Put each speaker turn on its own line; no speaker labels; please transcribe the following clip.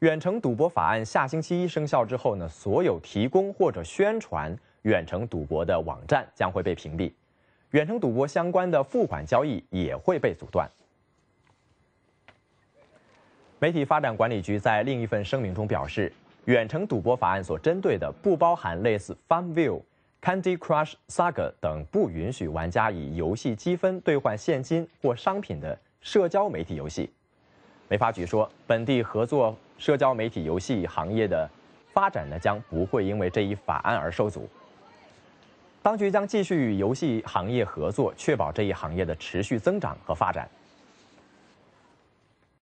远程赌博法案下星期一生效之后呢，所有提供或者宣传远程赌博的网站将会被屏蔽，远程赌博相关的付款交易也会被阻断。媒体发展管理局在另一份声明中表示，远程赌博法案所针对的不包含类似 FarmVille、Candy Crush Saga 等不允许玩家以游戏积分兑换现金或商品的社交媒体游戏。美发局说，本地合作社交媒体游戏行业的发展呢，将不会因为这一法案而受阻。当局将继续与游戏行业合作，确保这一行业的持续增长和发展。